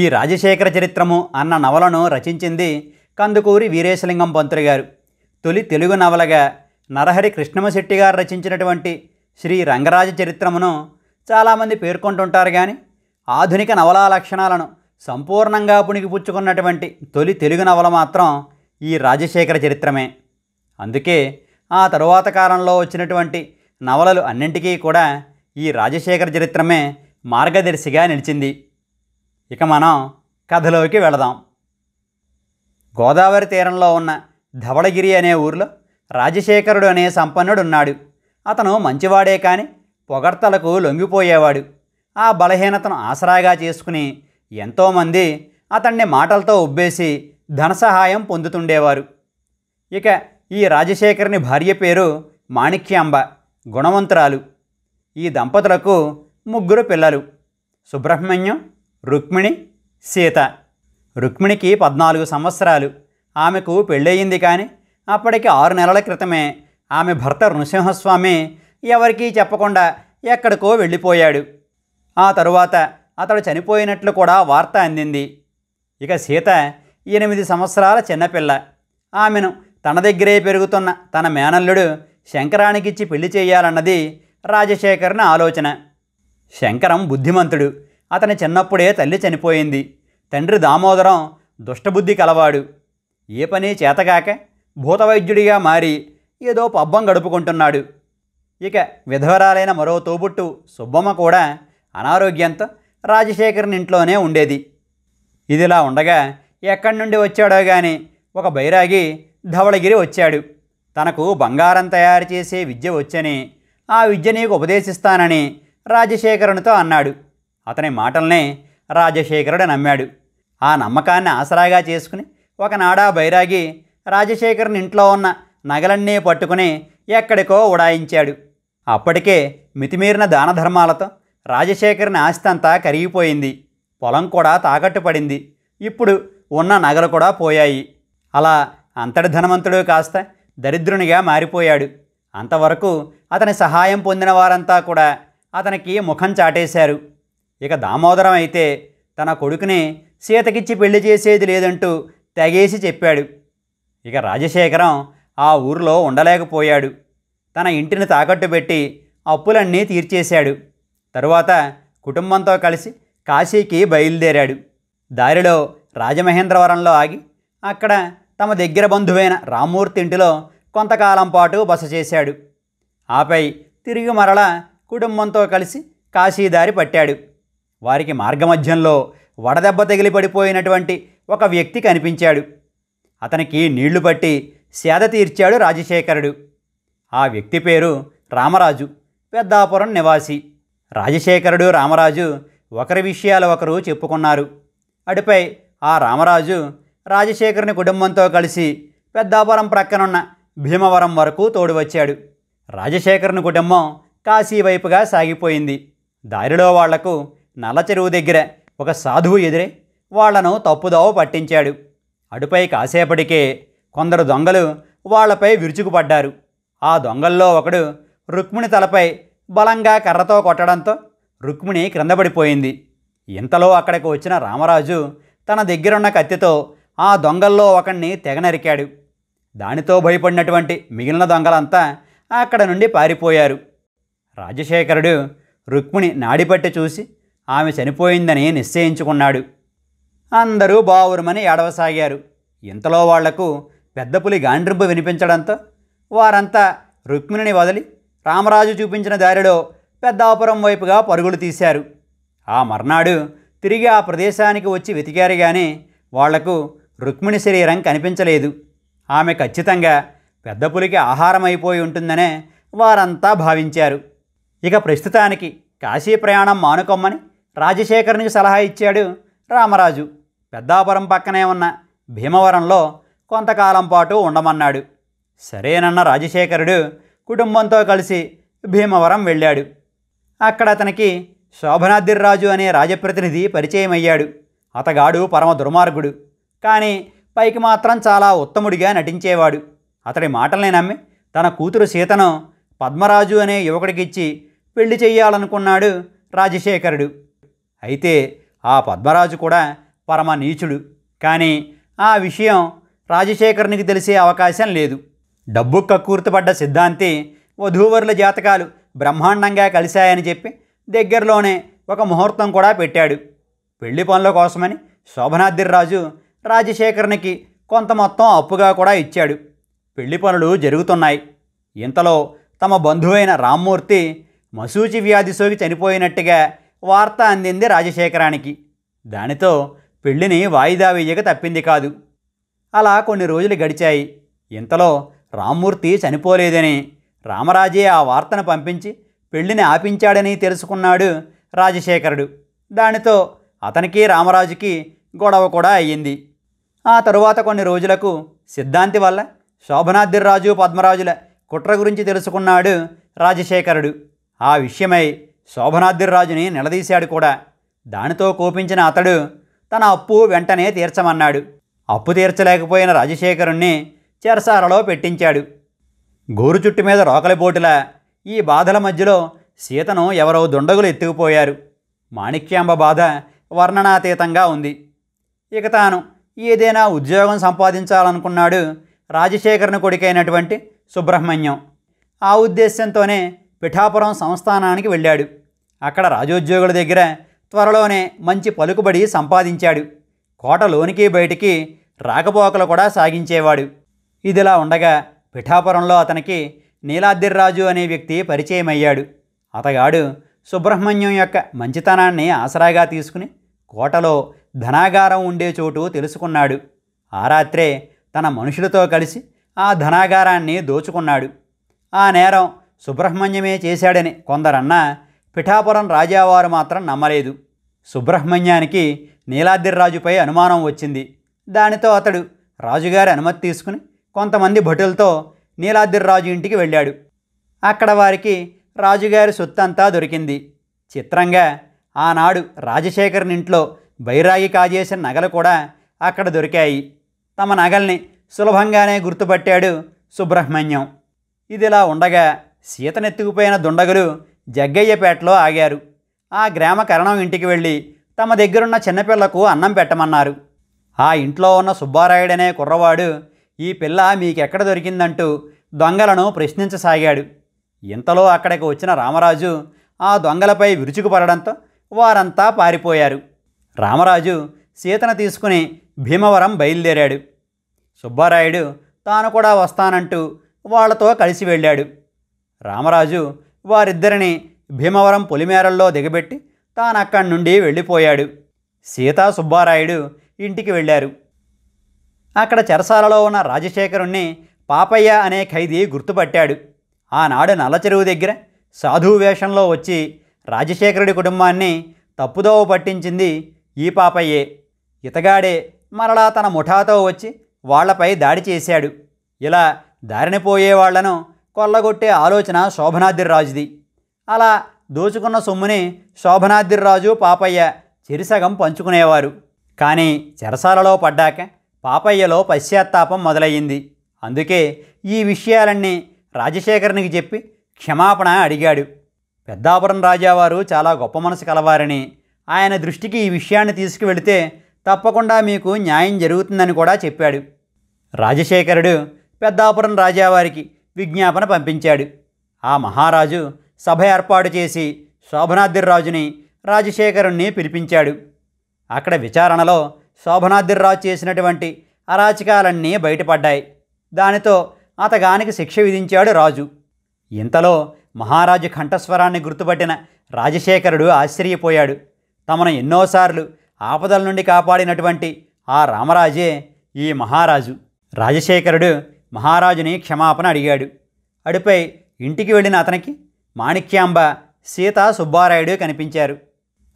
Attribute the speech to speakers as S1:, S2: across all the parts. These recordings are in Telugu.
S1: ఈ రాజశేఖర చరిత్రము అన్న నవలను రచించింది కందుకూరి వీరేశలింగం పంతులు గారు తొలి తెలుగు నవలగా నరహరి కృష్ణమశెట్టి గారు రచించినటువంటి శ్రీ రంగరాజ చరిత్రమును చాలామంది పేర్కొంటుంటారు కానీ ఆధునిక నవలా లక్షణాలను సంపూర్ణంగా పుణికిపుచ్చుకున్నటువంటి తొలి తెలుగు నవల మాత్రం ఈ రాజశేఖర చరిత్రమే అందుకే ఆ తరువాత కాలంలో వచ్చినటువంటి నవలలు అన్నింటికీ కూడా ఈ రాజశేఖర చరిత్రమే మార్గదర్శిగా నిలిచింది ఇక మనం కథలోకి వెళదాం గోదావరి తీరంలో ఉన్న ధవళగిరి అనే ఊరిలో రాజశేఖరుడు అనే సంపన్నుడు ఉన్నాడు అతను మంచివాడే కాని పొగడ్తలకు లొంగిపోయేవాడు ఆ బలహీనతను ఆసరాగా చేసుకుని ఎంతోమంది అతన్ని మాటలతో ఉబ్బేసి ధన సహాయం పొందుతుండేవారు ఇక ఈ రాజశేఖరుని భార్య పేరు మాణిక్యాంబ గుణవంతురాలు ఈ దంపతులకు ముగ్గురు పిల్లలు సుబ్రహ్మణ్యం రుక్మిణి సీత రుక్మిణికి పద్నాలుగు సంవత్సరాలు ఆమెకు పెళ్ళయింది కానీ అప్పటికి ఆరు నెలల క్రితమే ఆమె భర్త నృసింహస్వామి ఎవరికీ చెప్పకుండా ఎక్కడికో వెళ్ళిపోయాడు ఆ తరువాత అతడు చనిపోయినట్లు కూడా వార్త అందింది ఇక సీత ఎనిమిది సంవత్సరాల చిన్నపిల్ల ఆమెను తన దగ్గరే పెరుగుతున్న తన మేనల్లుడు శంకరానికిచ్చి పెళ్లి చేయాలన్నది రాజశేఖర్ని ఆలోచన శంకరం బుద్ధిమంతుడు అతని చిన్నప్పుడే తల్లి చనిపోయింది తండ్రి దామోదరం దుష్టబుద్ధి కలవాడు ఏ పని చేతగాక భూతవైద్యుడిగా మారి ఏదో పబ్బం గడుపుకుంటున్నాడు ఇక విధవరాలైన మరో తోబుట్టు సుబ్బమ్మ కూడా అనారోగ్యంతో రాజశేఖరన్ ఇంట్లోనే ఉండేది ఇదిలా ఉండగా ఎక్కడి నుండి వచ్చాడో గాని ఒక బైరాగి ధవళగిరి వచ్చాడు తనకు బంగారం తయారు చేసే విద్య వచ్చని ఆ విద్య నీకు ఉపదేశిస్తానని రాజశేఖరునితో అన్నాడు అతని మాటల్నే రాజశేఖరుడు నమ్మాడు ఆ నమ్మకాన్ని ఆసరాగా చేసుకుని ఒకనాడా బైరాగి రాజశేఖరుని ఇంట్లో ఉన్న నగలన్నీ పట్టుకుని ఎక్కడికో ఉడాయించాడు అప్పటికే మితిమీరిన దానధర్మాలతో రాజశేఖరుని ఆస్తంతా కరిగిపోయింది పొలం కూడా తాకట్టు పడింది ఇప్పుడు ఉన్న నగలు కూడా పోయాయి అలా అంతటి ధనవంతుడు కాస్త దరిద్రునిగా మారిపోయాడు అంతవరకు అతని సహాయం పొందిన వారంతా కూడా అతనికి ముఖం చాటేశారు ఇక దామోదరం అయితే తన కొడుకుని సీతకిచ్చి పెళ్లి చేసేది లేదంటూ తెగేసి చెప్పాడు ఇక రాజశేఖరం ఆ ఊరిలో ఉండలేకపోయాడు తన ఇంటిని తాకట్టు పెట్టి అప్పులన్నీ తీర్చేశాడు తరువాత కుటుంబంతో కలిసి కాశీకి బయలుదేరాడు దారిలో రాజమహేంద్రవరంలో ఆగి అక్కడ తమ దగ్గర బంధువైన రామ్మూర్తి ఇంటిలో కొంతకాలం పాటు బస చేశాడు ఆపై తిరిగి మరల కుటుంబంతో కలిసి కాశీదారి పట్టాడు వారికి మార్గమధ్యంలో వడదెబ్బ తగిలి పడిపోయినటువంటి ఒక వ్యక్తి కనిపించాడు అతనికి నీళ్లు పట్టి సేద తీర్చాడు రాజశేఖరుడు ఆ వ్యక్తి పేరు రామరాజు పెద్దాపురం నివాసి రాజశేఖరుడు రామరాజు ఒకరి విషయాలు ఒకరు చెప్పుకున్నారు అటుపై ఆ రామరాజు రాజశేఖరుని కుటుంబంతో కలిసి పెద్దాపురం ప్రక్కనున్న భీమవరం వరకు తోడువచ్చాడు రాజశేఖరుని కుటుంబం కాశీ వైపుగా సాగిపోయింది దారిలో వాళ్లకు నల్లచెరువు దగ్గర ఒక సాధువు ఎదురే వాళ్లను తప్పుదోవ పట్టించాడు అడుపై కాసేపటికే కొందరు దొంగలు వాళ్లపై విరుచుకుపడ్డారు ఆ దొంగల్లో ఒకడు రుక్మిణి తలపై బలంగా కర్రతో కొట్టడంతో రుక్మిణి క్రిందపడిపోయింది ఇంతలో అక్కడికి వచ్చిన రామరాజు తన దగ్గరున్న కత్తితో ఆ దొంగల్లో ఒకణ్ణి తెగనరికాడు దానితో భయపడినటువంటి మిగిలిన దొంగలంతా అక్కడ నుండి పారిపోయారు రాజశేఖరుడు రుక్మిణి నాడిపట్టి చూసి ఆమె చనిపోయిందని నిశ్చయించుకున్నాడు అందరూ బావురమని ఏడవసాగారు ఇంతలో వాళ్లకు పెద్దపులి గాండ్రింపు వినిపించడంతో వారంతా రుక్మిణిని వదిలి రామరాజు చూపించిన దారిలో పెద్దాపురం వైపుగా పరుగులు తీశారు ఆ మర్నాడు తిరిగి ఆ ప్రదేశానికి వచ్చి వెతికారు కానీ వాళ్లకు రుక్మిణి శరీరం కనిపించలేదు ఆమె ఖచ్చితంగా పెద్దపులికి ఆహారం అయిపోయి ఉంటుందనే వారంతా భావించారు ఇక ప్రస్తుతానికి కాశీ ప్రయాణం మానుకొమ్మని రాజశేఖరునికి సలహా ఇచ్చాడు రామరాజు పెద్దాపురం పక్కనే ఉన్న భీమవరంలో కొంతకాలం పాటు ఉండమన్నాడు సరేనన్న రాజశేఖరుడు కుటుంబంతో కలిసి భీమవరం వెళ్ళాడు అక్కడ అతనికి శోభనాద్రిరాజు అనే రాజప్రతినిధి పరిచయం అయ్యాడు అతగాడు పరమ దుర్మార్గుడు కానీ పైకి మాత్రం చాలా ఉత్తముడిగా నటించేవాడు అతడి మాటల్ని నమ్మి తన కూతురు సీతను పద్మరాజు అనే యువకుడికిచ్చి పెళ్లి చేయాలనుకున్నాడు రాజశేఖరుడు అయితే ఆ పద్మరాజు కూడా పరమ నీచుడు కానీ ఆ విషయం రాజశేఖరునికి తెలిసే అవకాశం లేదు డబ్బు కక్కుర్తిపడ్డ సిద్ధాంతి వధూవరుల జాతకాలు బ్రహ్మాండంగా కలిశాయని చెప్పి దగ్గరలోనే ఒక ముహూర్తం కూడా పెట్టాడు పెళ్లి పనుల కోసమని శోభనాద్రిరాజు రాజశేఖరునికి కొంత మొత్తం అప్పుగా కూడా ఇచ్చాడు పెళ్లి పనులు జరుగుతున్నాయి ఇంతలో తమ బంధువైన రామ్మూర్తి మసూచి వ్యాధి సోకి చనిపోయినట్టుగా వార్త అందింది రాజశేఖరానికి దానితో పెళ్లిని వాయిదా వేయక తప్పింది కాదు అలా కొన్ని రోజులు గడిచాయి ఇంతలో రామ్మూర్తి చనిపోలేదని రామరాజే ఆ వార్తను పంపించి పెళ్లిని ఆపించాడని తెలుసుకున్నాడు రాజశేఖరుడు దానితో అతనికి రామరాజుకి గొడవ కూడా అయ్యింది ఆ తరువాత కొన్ని రోజులకు సిద్ధాంతి వల్ల శోభనాద్రిరాజు పద్మరాజుల కుట్ర గురించి తెలుసుకున్నాడు రాజశేఖరుడు ఆ విషయమై శోభనాద్రిరాజుని నిలదీశాడు కూడా దానితో కోపించిన అతడు తన అప్పు వెంటనే తీర్చమన్నాడు అప్పు తీర్చలేకపోయిన రాజశేఖరుణ్ణి చెరసాలలో పెట్టించాడు గోరు చుట్టు మీద రోకలిబోటులా ఈ బాధల మధ్యలో సీతను ఎవరో దుండగులు ఎత్తుకుపోయారు మాణిక్యాంబ బాధ వర్ణనాతీతంగా ఉంది ఇక తాను ఏదైనా ఉద్యోగం సంపాదించాలనుకున్నాడు రాజశేఖరుని కొడుకైనటువంటి సుబ్రహ్మణ్యం ఆ ఉద్దేశంతోనే పిఠాపురం సంస్థానానికి వెళ్ళాడు అక్కడ రాజోద్యోగుల దగ్గర త్వరలోనే మంచి పలుకుబడి సంపాదించాడు కోటలోనికి బయటికి రాకపోకలు కూడా సాగించేవాడు ఇదిలా ఉండగా పిఠాపురంలో అతనికి నీలాద్రిరాజు అనే వ్యక్తి పరిచయమయ్యాడు అతగాడు సుబ్రహ్మణ్యం యొక్క మంచితనాన్ని ఆసరాగా తీసుకుని కోటలో ధనాగారం ఉండే చోటు తెలుసుకున్నాడు ఆ రాత్రే తన మనుషులతో కలిసి ఆ ధనాగారాన్ని దోచుకున్నాడు ఆ నేరం సుబ్రహ్మణ్యమే చేశాడని కొందరన్నా పిఠాపురం రాజావారు మాత్రం నమ్మలేదు సుబ్రహ్మణ్యానికి నీలాద్రిరాజుపై అనుమానం వచ్చింది దానితో అతడు రాజుగారి అనుమతి తీసుకుని కొంతమంది భటులతో నీలాద్రిరాజు ఇంటికి వెళ్ళాడు అక్కడ వారికి రాజుగారి సొత్తంతా దొరికింది చిత్రంగా ఆనాడు రాజశేఖరన్ ఇంట్లో బైరాగి కాజేసిన నగలు కూడా అక్కడ దొరికాయి తమ నగల్ని సులభంగానే గుర్తుపట్టాడు సుబ్రహ్మణ్యం ఇదిలా ఉండగా సీతనెత్తుకుపోయిన దుండగులు జగ్గయ్యపేటలో ఆగారు ఆ గ్రామ కరణం ఇంటికి వెళ్ళి తమ దగ్గరున్న చిన్నపిల్లకు అన్నం పెట్టమన్నారు ఆ ఇంట్లో ఉన్న సుబ్బారాయుడనే కుర్రవాడు ఈ పిల్ల మీకెక్కడ దొరికిందంటూ దొంగలను ప్రశ్నించసాగాడు ఇంతలో అక్కడికి వచ్చిన రామరాజు ఆ దొంగలపై విరుచుకుపడడంతో వారంతా పారిపోయారు రామరాజు సీతను తీసుకుని భీమవరం బయలుదేరాడు సుబ్బారాయుడు తాను కూడా వస్తానంటూ వాళ్లతో కలిసి వెళ్ళాడు రామరాజు వారిద్దరిని భీమవరం పొలిమేరల్లో దిగబెట్టి తాను అక్కడి నుండి వెళ్ళిపోయాడు సీతా సుబ్బారాయుడు ఇంటికి వెళ్ళారు అక్కడ చెరసాలలో ఉన్న రాజశేఖరుణ్ణి పాపయ్య అనే ఖైదీ గుర్తుపట్టాడు ఆనాడు నల్లచెరువు దగ్గర సాధువు వేషంలో వచ్చి రాజశేఖరుడి కుటుంబాన్ని తప్పుదోవ పట్టించింది ఈ పాపయ్యే ఇతగాడే మరలా తన ముఠాతో వచ్చి వాళ్లపై దాడి చేశాడు ఇలా దారిన పోయేవాళ్లను కొల్లగొట్టే ఆలోచన శోభనాద్రిరాజుది అలా దోచుకున్న సొమ్ముని శోభనాద్రిరాజు పాపయ్య చిరిసగం పంచుకునేవారు కానీ చెరసాలలో పడ్డాక పాపయ్యలో పశ్చాత్తాపం మొదలయ్యింది అందుకే ఈ విషయాలన్నీ రాజశేఖరునికి చెప్పి క్షమాపణ అడిగాడు పెద్దాపురం రాజావారు చాలా గొప్ప మనసు కలవారని ఆయన దృష్టికి ఈ విషయాన్ని తీసుకువెళితే తప్పకుండా మీకు న్యాయం జరుగుతుందని కూడా చెప్పాడు రాజశేఖరుడు పెద్దాపురం రాజావారికి విజ్ఞాపన పంపించాడు ఆ మహారాజు సభ ఏర్పాటు చేసి శోభనాద్రిరాజుని రాజశేఖరుణ్ణి పిలిపించాడు అక్కడ విచారణలో శోభనాద్రిరాజు చేసినటువంటి అరాచకాలన్నీ బయటపడ్డాయి దానితో అతగానికి శిక్ష విధించాడు రాజు ఇంతలో మహారాజు కంఠస్వరాన్ని గుర్తుపట్టిన రాజశేఖరుడు ఆశ్చర్యపోయాడు తమను ఎన్నోసార్లు ఆపదల నుండి కాపాడినటువంటి ఆ రామరాజే ఈ మహారాజు రాజశేఖరుడు మహారాజుని క్షమాపణ అడిగాడు అడిపై ఇంటికి వెళ్ళిన అతనికి మాణిక్యాంబ సీత సుబ్బారాయుడు కనిపించారు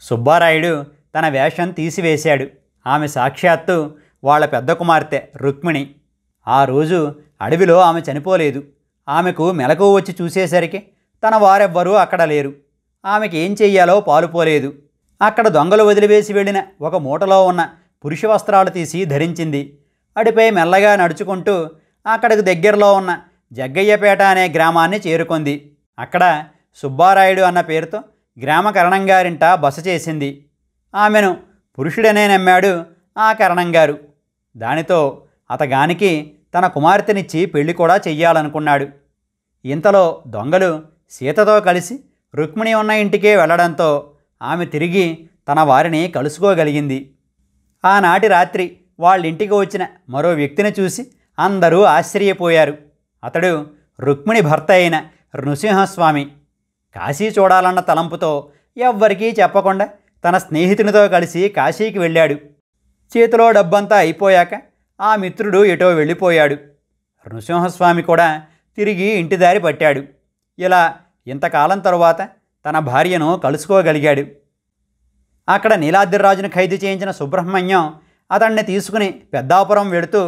S1: సుబ్బారాయుడు తన వేషం తీసివేశాడు ఆమె సాక్షాత్తు వాళ్ళ పెద్ద కుమార్తె రుక్మిణి ఆ రోజు అడవిలో ఆమె చనిపోలేదు ఆమెకు మెలకువ వచ్చి చూసేసరికి తన వారెవ్వరూ అక్కడ లేరు ఆమెకి ఏం చెయ్యాలో పాలుపోలేదు అక్కడ దొంగలు వదిలివేసి వెళ్ళిన ఒక మూటలో ఉన్న పురుష వస్త్రాలు తీసి ధరించింది అడిపై మెల్లగా నడుచుకుంటూ అక్కడికి దగ్గరలో ఉన్న జగ్గయ్యపేట అనే గ్రామాన్ని చేరుకుంది అక్కడ సుబ్బారాయుడు అన్న పేరుతో గ్రామ కరణంగారింట బస చేసింది ఆమెను పురుషుడనే నమ్మాడు ఆ కరణంగారు దానితో అతగానికి తన కుమార్తెనిచ్చి పెళ్లి కూడా చెయ్యాలనుకున్నాడు ఇంతలో దొంగలు సీతతో కలిసి రుక్మిణి ఉన్న ఇంటికే వెళ్లడంతో ఆమె తిరిగి తన వారిని కలుసుకోగలిగింది ఆనాటి రాత్రి వాళ్ళింటికి వచ్చిన మరో వ్యక్తిని చూసి అందరూ ఆశ్చర్యపోయారు అతడు రుక్మిణి భర్త అయిన నృసింహస్వామి కాశీ చూడాలన్న తలంపుతో ఎవ్వరికీ చెప్పకుండా తన స్నేహితునితో కలిసి కాశీకి వెళ్ళాడు చేతిలో డబ్బంతా అయిపోయాక ఆ మిత్రుడు ఎటో వెళ్ళిపోయాడు నృసింహస్వామి కూడా తిరిగి ఇంటిదారి పట్టాడు ఇలా ఇంతకాలం తరువాత తన భార్యను కలుసుకోగలిగాడు అక్కడ నీలాద్రిరాజును ఖైదు చేయించిన సుబ్రహ్మణ్యం అతన్ని తీసుకుని పెద్దాపురం వెడుతూ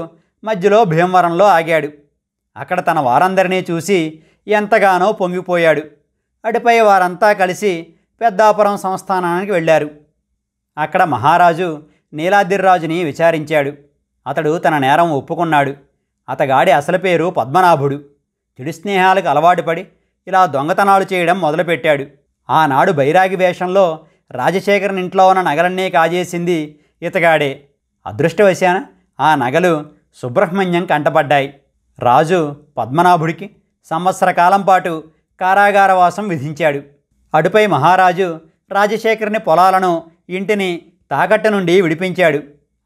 S1: మధ్యలో భీమవరంలో ఆగాడు అక్కడ తన వారందరినీ చూసి ఎంతగానో పొంగిపోయాడు అటుపై వారంతా కలిసి పెద్దాపురం సంస్థానానికి వెళ్ళారు అక్కడ మహారాజు నీలాద్రిరాజుని విచారించాడు అతడు తన నేరం ఒప్పుకున్నాడు అతగాడి అసలు పేరు పద్మనాభుడు చెడు స్నేహాలకు అలవాటుపడి ఇలా దొంగతనాలు చేయడం మొదలుపెట్టాడు ఆనాడు బైరాగి వేషంలో రాజశేఖరన్ ఇంట్లో ఉన్న నగలన్నీ కాజేసింది ఇతగాడే అదృష్టవశాన ఆ నగలు సుబ్రహ్మణ్యం కంటపడ్డాయి రాజు పద్మనాభుడికి సంవత్సరకాలం పాటు కారాగారవాసం విధించాడు అటుపై మహారాజు రాజశేఖర్ని పొలాలను ఇంటిని తాకట్టు నుండి విడిపించాడు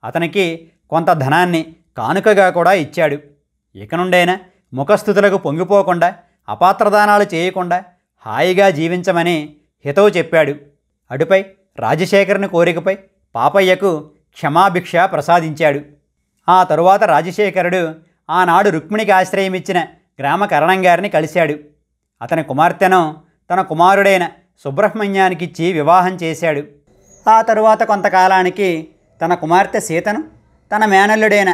S1: అతనికి కొంత ధనాన్ని కానుకగా కూడా ఇచ్చాడు ఇక నుండైనా ముఖస్థుతులకు పొంగిపోకుండా అపాత్రదానాలు చేయకుండా హాయిగా జీవించమని హితవు చెప్పాడు అటుపై రాజశేఖర్ని కోరికపై పాపయ్యకు క్షమాభిక్ష ప్రసాదించాడు ఆ తరువాత రాజశేఖరుడు ఆనాడు రుక్మిణికి ఆశ్రయం ఇచ్చిన గ్రామ కరణంగారిని కలిశాడు అతని కుమార్తెను తన కుమారుడైన సుబ్రహ్మణ్యానికిచ్చి వివాహం చేశాడు ఆ తరువాత కొంతకాలానికి తన కుమార్తె సీతను తన మేనల్లుడైన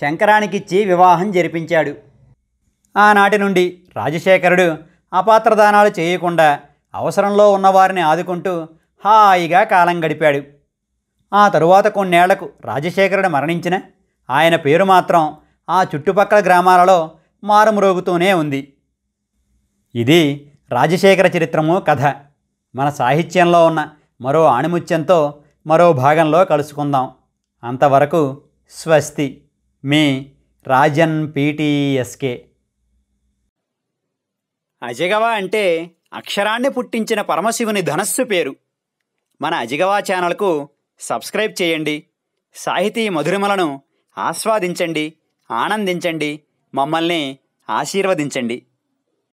S1: శంకరానికిచ్చి వివాహం జరిపించాడు ఆనాటి నుండి రాజశేఖరుడు అపాత్రదానాలు చేయకుండా అవసరంలో ఉన్నవారిని ఆదుకుంటూ హాయిగా కాలం గడిపాడు ఆ తరువాత కొన్నేళ్లకు రాజశేఖరుడు మరణించిన ఆయన పేరు మాత్రం ఆ చుట్టుపక్కల గ్రామాలలో మారుమ్రోగుతూనే ఉంది ఇది రాజశేఖర చరిత్రము కథ మన సాహిత్యంలో ఉన్న మరో ఆణిముత్యంతో మరో భాగంలో కలుసుకుందాం అంతవరకు స్వస్తి మీ రాజన్ పీటీఎస్కే అజగవా అంటే అక్షరాన్ని పుట్టించిన పరమశివుని ధనస్సు పేరు మన అజగవా ఛానల్కు సబ్స్క్రైబ్ చేయండి సాహితీ మధురిమలను ఆస్వాదించండి ఆనందించండి మమ్మల్ని ఆశీర్వదించండి